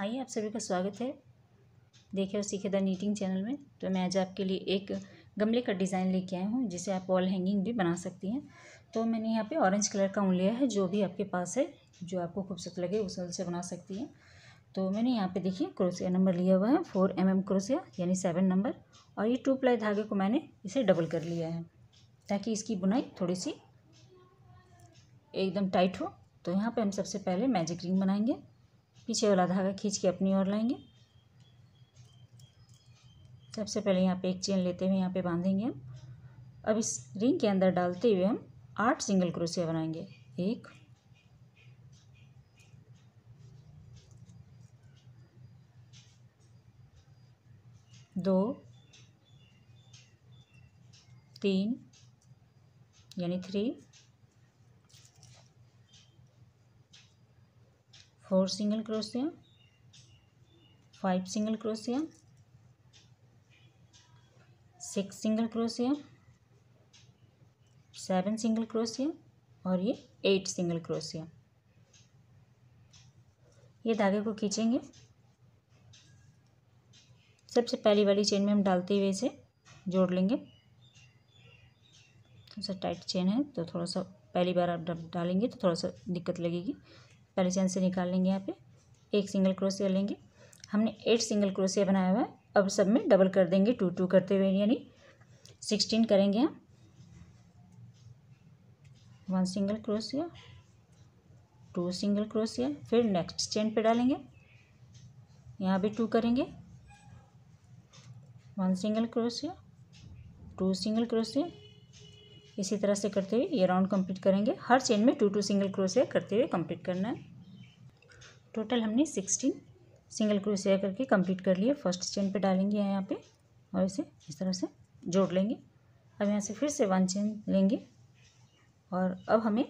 आइए आप सभी का स्वागत है देखे और सीखे द नीटिंग चैनल में तो मैं आज आपके लिए एक गमले का डिज़ाइन लेके आई हूँ जिसे आप वॉल हैंगिंग भी बना सकती हैं तो मैंने यहाँ पे ऑरेंज कलर का ऊन लिया है जो भी आपके पास है जो आपको खूबसूरत लगे उस से बना सकती हैं तो मैंने यहाँ पे देखिए क्रोसिया नंबर लिया हुआ है फोर एम एम क्रोसिया यानी सेवन नंबर और ये टू प्लाई धागे को मैंने इसे डबल कर लिया है ताकि इसकी बुनाई थोड़ी सी एकदम टाइट हो तो यहाँ पे हम सबसे पहले मैजिक रिंग बनाएंगे पीछे वाला धागा खींच के अपनी ओर लाएंगे सबसे पहले यहाँ पे एक चेन लेते हुए यहाँ पे बांधेंगे हम अब इस रिंग के अंदर डालते हुए हम आठ सिंगल क्रोशिया बनाएंगे एक दो तीन यानी three four single crochet five single crochet six single crochet seven single crochet और ये एट सिंगल क्रोशिया ये धागे को खींचेंगे सबसे पहली वाली चेन में हम डालते हुए इसे जोड़ लेंगे थोड़ा सा टाइट चेन है तो थोड़ा सा पहली बार आप डालेंगे तो थोड़ा सा दिक्कत लगेगी पहले चैन से निकाल लेंगे यहाँ पे एक सिंगल क्रोशिया लेंगे हमने एट सिंगल क्रोशिया बनाया हुआ है अब सब में डबल कर देंगे टू टू करते हुए यानी सिक्सटीन करेंगे हम one single crochet two single crochet फिर नेक्स्ट चेन पे डालेंगे यहाँ भी टू करेंगे one single crochet two single crochet इसी तरह से करते हुए ये राउंड कंप्लीट करेंगे हर चेन में टू टू सिंगल क्रोशिया करते हुए कंप्लीट करना है टोटल हमने सिक्सटीन सिंगल क्रोशिया करके कंप्लीट कर लिए फर्स्ट चेन पे डालेंगे यहाँ पे और इसे इस तरह से जोड़ लेंगे अब यहाँ से फिर से वन चेन लेंगे और अब हमें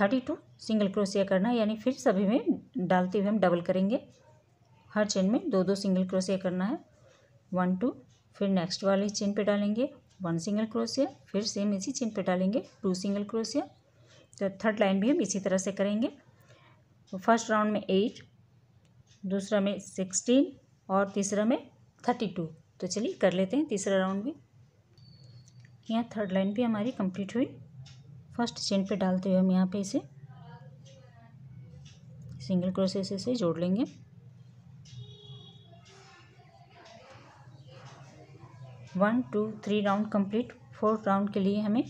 थर्टी टू सिंगल क्रोशिया करना है यानी फिर सभी में डालते हुए हम डबल करेंगे हर चेन में दो दो सिंगल क्रोशिया करना है वन टू फिर नेक्स्ट वाले चेन पे डालेंगे वन सिंगल क्रोशिया फिर सेम इसी चेन पे डालेंगे टू सिंगल क्रोशिया तो थर्ड लाइन भी हम इसी तरह से करेंगे फर्स्ट राउंड में एट दूसरा में सिक्सटीन और तीसरा में थर्टी टू तो चलिए कर लेते हैं तीसरा राउंड भी यहाँ थर्ड लाइन भी हमारी कंप्लीट हुई फर्स्ट चेन पे डालते हुए हम यहाँ पे इसे सिंगल क्रोशिया से जोड़ लेंगे one two three round complete fourth round के लिए हमें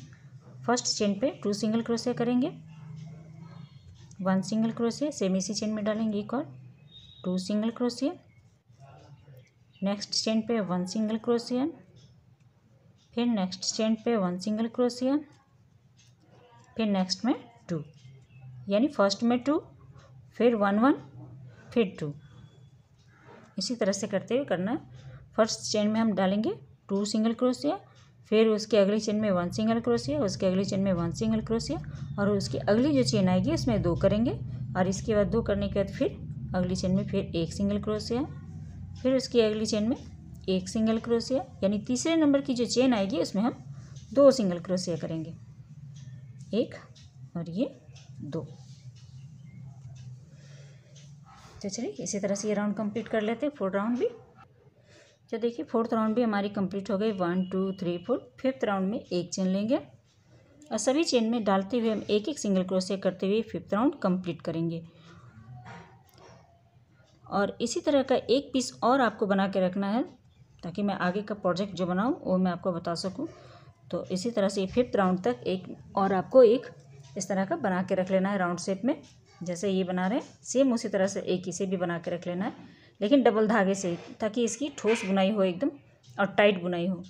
फर्स्ट चेन पे टू सिंगल क्रोशिया करेंगे वन सिंगल क्रोशिया सेम इसी चेन में डालेंगे एक और two single crochet next chain पे वन सिंगल क्रोशिया फिर नेक्स्ट चेन पे वन सिंगल क्रोशिया फिर नेक्स्ट में टू यानी फर्स्ट में टू फिर वन वन फिर टू इसी तरह से करते हुए करना है फर्स्ट चेन में हम डालेंगे टू सिंगल क्रोशिया फिर उसके अगले चेन में वन सिंगल क्रोशिया उसके अगले चेन में वन सिंगल क्रोशिया और उसकी अगली जो चेन आएगी उसमें दो करेंगे और इसके बाद दो करने के बाद फिर अगली चेन में फिर एक सिंगल क्रोशिया फिर उसकी अगली चेन में एक सिंगल क्रोशिया यानी तीसरे नंबर की जो चेन आएगी उसमें हम दो सिंगल क्रोशिया करेंगे एक और ये दो तो चलिए इसी तरह से ये राउंड कंप्लीट कर लेते हैं फोर राउंड भी तो देखिए फोर्थ राउंड भी हमारी कंप्लीट हो गई one two three four fifth round में एक चेन लेंगे और सभी चेन में डालते हुए हम एक एक सिंगल क्रोशिया करते हुए फिफ्थ राउंड कंप्लीट करेंगे और इसी तरह का एक पीस और आपको बना के रखना है ताकि मैं आगे का प्रोजेक्ट जो बनाऊँ वो मैं आपको बता सकूँ तो इसी तरह से फिफ्थ राउंड तक एक और आपको एक इस तरह का बना के रख लेना है राउंड शेप में जैसे ये बना रहे हैं सेम उसी तरह से एक इसे भी बना के रख लेना है लेकिन डबल धागे से ताकि इसकी ठोस बुनाई हो एकदम और टाइट बुनाई हो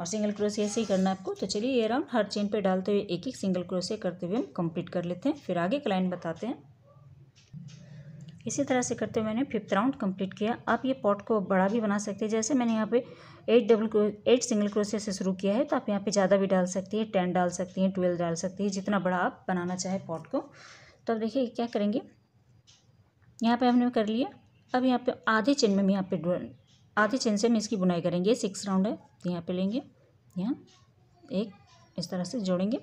और सिंगल क्रोशिया से ही करना आपको तो चलिए ये राउंड हर चेन पे डालते हुए एक एक सिंगल क्रोशिया करते हुए हम कंप्लीट कर लेते हैं फिर आगे का लाइन बताते हैं इसी तरह से करते हुए मैंने फिफ्थ राउंड कंप्लीट किया आप ये पॉट को बड़ा भी बना सकते हैं जैसे मैंने यहाँ पे eight double eight single crochet से शुरू किया है तो आप यहाँ पर ज़्यादा भी डाल सकती हैं टेन डाल सकती हैं ट्वेल्व डाल सकती हैं जितना बड़ा आप बनाना चाहें पॉट को तो अब देखिए क्या करेंगे यहाँ पर हमने कर लिया अब यहाँ पे आधे चेन में हम यहाँ पे आधे चेन से हम इसकी बुनाई करेंगे सिक्स राउंड है तो यहाँ पे लेंगे यहाँ एक इस तरह से जोड़ेंगे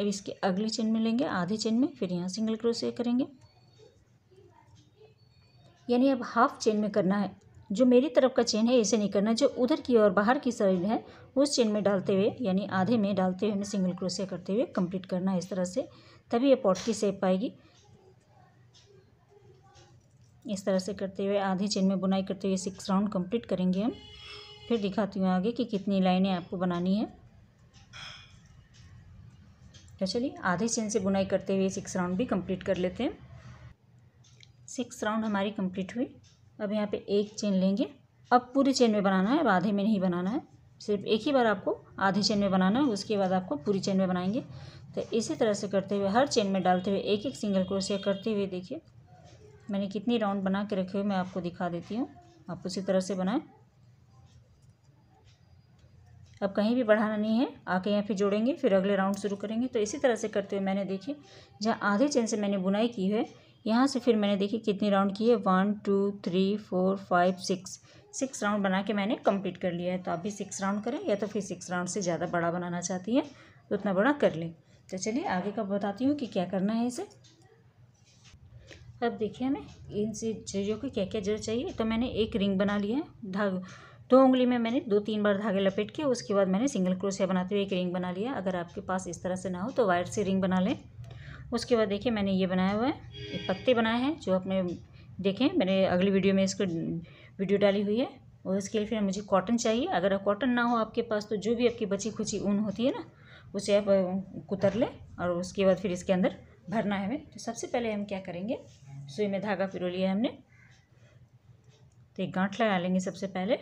अब इसके अगले चेन में लेंगे आधे चेन में फिर यहाँ सिंगल क्रोशिया करेंगे यानी अब हाफ चेन में करना है जो मेरी तरफ का चेन है ऐसे नहीं करना जो उधर की और बाहर की साइड है उस चेन में डालते हुए यानी आधे में डालते हुए हमें सिंगल क्रोशिया करते हुए कंप्लीट करना है इस तरह से तभी ये पॉट की सेप पाएगी इस तरह से करते हुए आधे चेन में बुनाई करते हुए सिक्स राउंड कंप्लीट करेंगे हम फिर दिखाती हूँ आगे कि कितनी लाइनें आपको बनानी है तो चलिए आधे चेन से बुनाई करते हुए सिक्स राउंड भी कंप्लीट कर लेते हैं सिक्स राउंड हमारी कंप्लीट हुई अब यहाँ पे एक चेन लेंगे अब पूरी चेन में बनाना है अब आधे में नहीं बनाना है सिर्फ एक ही बार आपको आधे चेन में बनाना है उसके बाद आपको पूरी चेन में बनाएंगे तो इसी तरह से करते हुए हर चेन में डालते हुए एक एक सिंगल क्रोशिया करते हुए देखिए मैंने कितनी राउंड बना के रखे हुए मैं आपको दिखा देती हूँ आप उसी तरह से बनाएं अब कहीं भी बढ़ाना नहीं है आके यहाँ फिर जोड़ेंगे फिर अगले राउंड शुरू करेंगे तो इसी तरह से करते हुए मैंने देखिए जहाँ आधे चैन से मैंने बुनाई की है यहाँ से फिर मैंने देखी कितनी राउंड की है one two three four five six six round बना के मैंने कंप्लीट कर लिया है तो आप भी सिक्स राउंड करें या तो फिर सिक्स राउंड से ज़्यादा बड़ा बनाना चाहती हैं तो उतना बड़ा कर लें तो चलिए आगे का बताती हूँ कि क्या करना है इसे अब देखिए हमें इन चीज़ों की क्या क्या जरूरत चाहिए तो मैंने एक रिंग बना लिया है धागे दो तो उंगली में मैंने दो तीन बार धागे लपेट के उसके बाद मैंने सिंगल क्रोशिया बनाते हुए एक रिंग बना लिया अगर आपके पास इस तरह से ना हो तो वायर से रिंग बना लें उसके बाद देखिए मैंने ये बनाया हुआ है एक पत्ते बनाए हैं जो अपने देखें मैंने अगली वीडियो में इसको वीडियो डाली हुई है और इसके लिए फिर मुझे कॉटन चाहिए अगर कॉटन ना हो आपके पास तो जो भी आपकी बची खुची ऊन होती है ना उसे आप कुतर लें और उसके बाद फिर इसके अंदर भरना है हमें तो सबसे पहले हम क्या करेंगे सुई में धागा पिरो लिया हमने तो एक गांठ लगा लेंगे सबसे पहले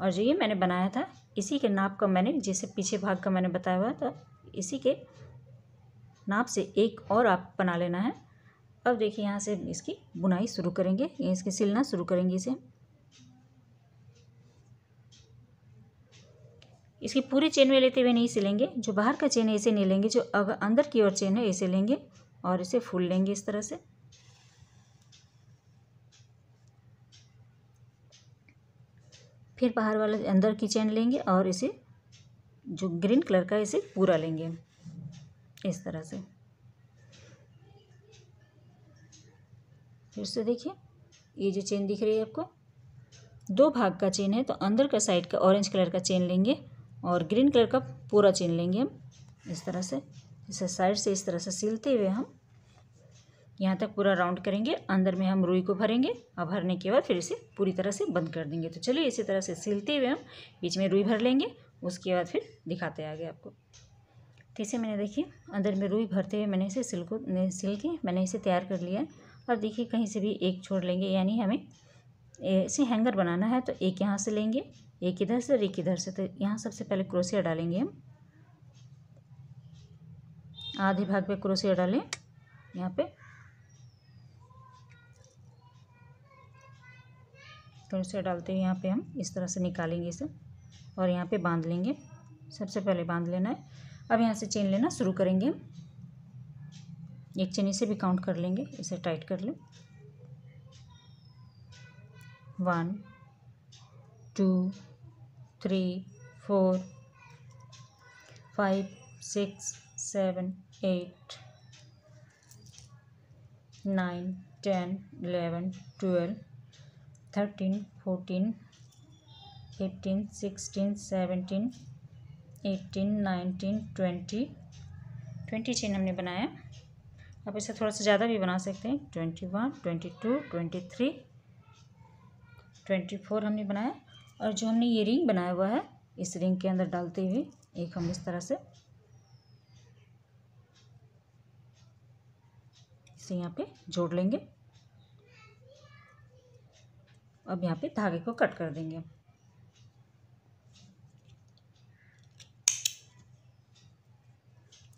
और जो ये मैंने बनाया था इसी के नाप का मैंने जैसे पीछे भाग का मैंने बताया हुआ था इसी के नाप से एक और आप बना लेना है अब देखिए यहाँ से इसकी बुनाई शुरू करेंगे इसके सिलना शुरू करेंगे इसे इसकी पूरी चेन में लेते हुए नहीं सिलेंगे जो बाहर का चेन है इसे नहीं लेंगे जो अगर अंदर की ओर चेन है इसे लेंगे और इसे फूल लेंगे इस तरह से फिर बाहर वाला अंदर की चैन लेंगे और इसे जो ग्रीन कलर का इसे पूरा लेंगे इस तरह से फिर से देखिए ये जो चेन दिख रही है आपको दो भाग का चेन है तो अंदर का साइड का ऑरेंज कलर का चेन लेंगे और ग्रीन कलर का पूरा चेन लेंगे हम इस तरह से इसे साइड से इस तरह से सिलते हुए हम यहाँ तक पूरा राउंड करेंगे अंदर में हम रुई को भरेंगे और भरने के बाद फिर इसे पूरी तरह से बंद कर देंगे तो चलिए इसी तरह से सिलते हुए हम बीच में रुई भर लेंगे उसके बाद फिर दिखाते आगे आपको तो इसे मैंने देखिए अंदर में रुई भरते हुए मैंने इसे सिल को सिल के मैंने इसे तैयार कर लिया है और देखिए कहीं से भी एक छोड़ लेंगे यानी हमें इसे हैंगर बनाना है तो एक यहाँ से लेंगे एक इधर से और एक इधर से तो यहाँ सबसे पहले क्रोसिया डालेंगे हम आधे भाग पे क्रोसिया डालें यहाँ पे तो इसे डालते हुए यहाँ पे हम इस तरह से निकालेंगे इसे और यहाँ पे बांध लेंगे सबसे पहले बांध लेना है अब यहाँ से चेन लेना शुरू करेंगे हम एक चेन इसे भी काउंट कर लेंगे इसे टाइट कर लें one two three four five six seven eight nine ten eleven twelve thirteen fourteen fifteen sixteen seventeen eighteen nineteen twenty twenty chain हमने बनाया आप इसे थोड़ा सा ज़्यादा भी बना सकते हैं twenty one twenty two twenty three twenty four हमने बनाया और जो हमने ये रिंग बनाया हुआ है इस रिंग के अंदर डालते हुए एक हम इस तरह से इसे यहाँ पे जोड़ लेंगे अब यहाँ पे धागे को कट कर देंगे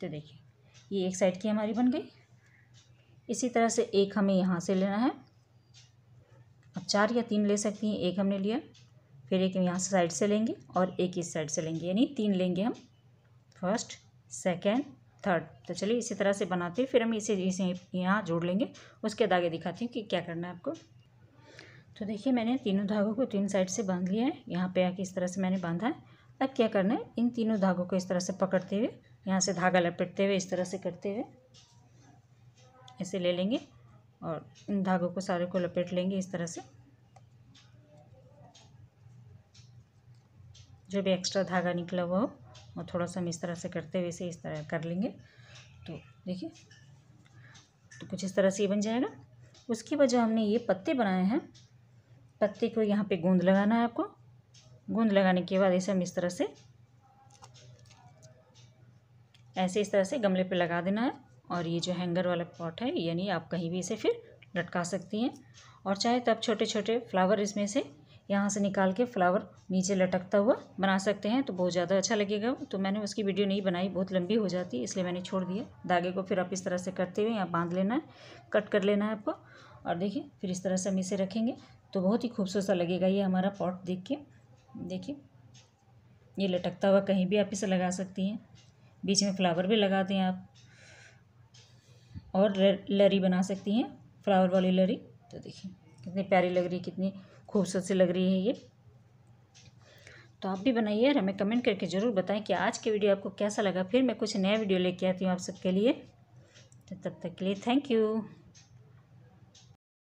तो देखिए ये एक साइड की हमारी बन गई इसी तरह से एक हमें यहाँ से लेना है अब चार या तीन ले सकती हैं एक हमने लिया फिर एक यहाँ से साइड से लेंगे और एक इस साइड से लेंगे यानी तीन लेंगे हम फर्स्ट सेकेंड थर्ड तो चलिए इसी तरह से बनाते हैं फिर हम इसे इसे यहाँ जोड़ लेंगे उसके दागे दिखाती हूँ कि क्या करना है आपको तो देखिए मैंने तीनों धागों को तीन साइड से बांध लिया है यहाँ पे आके इस तरह से मैंने बांधा है अब क्या करना है इन तीनों धागों को इस तरह से पकड़ते हुए यहाँ से धागा लपेटते हुए इस तरह से करते हुए ऐसे ले लेंगे और इन धागों को सारे को लपेट लेंगे इस तरह से जो भी एक्स्ट्रा धागा निकला हुआ हो और थोड़ा सा हम इस तरह से करते हुए इसे इस तरह कर लेंगे तो देखिए तो कुछ इस तरह से ये बन जाएगा उसकी वजह हमने ये पत्ते बनाए हैं पत्ती को यहाँ पे गूंद लगाना है आपको गूंद लगाने के बाद इसे हम इस तरह से ऐसे इस तरह से गमले पे लगा देना है और ये जो हैंगर वाला पॉट है यानी आप कहीं भी इसे फिर लटका सकती हैं और चाहे तो आप छोटे छोटे फ्लावर इसमें से यहाँ से निकाल के फ्लावर नीचे लटकता हुआ बना सकते हैं तो बहुत ज़्यादा अच्छा लगेगा तो मैंने उसकी वीडियो नहीं बनाई बहुत लंबी हो जाती इसलिए मैंने छोड़ दिया धागे को फिर आप इस तरह से करते हुए यहाँ बांध लेना है कट कर लेना है आपको और देखिए फिर इस तरह से हम इसे रखेंगे तो बहुत ही खूबसूरत सा लगेगा ये हमारा पॉट देख के देखिए ये लटकता हुआ कहीं भी आप इसे लगा सकती हैं बीच में फ्लावर भी लगा दें आप और लरी बना सकती हैं फ्लावर वाली लरी तो देखिए कितनी प्यारी लग रही है कितनी खूबसूरत सी लग रही है ये तो आप भी बनाइए और हमें कमेंट करके ज़रूर बताएं कि आज के वीडियो आपको कैसा लगा फिर मैं कुछ नया वीडियो लेके आती हूँ आप सबके लिए तो तब तक के लिए थैंक यू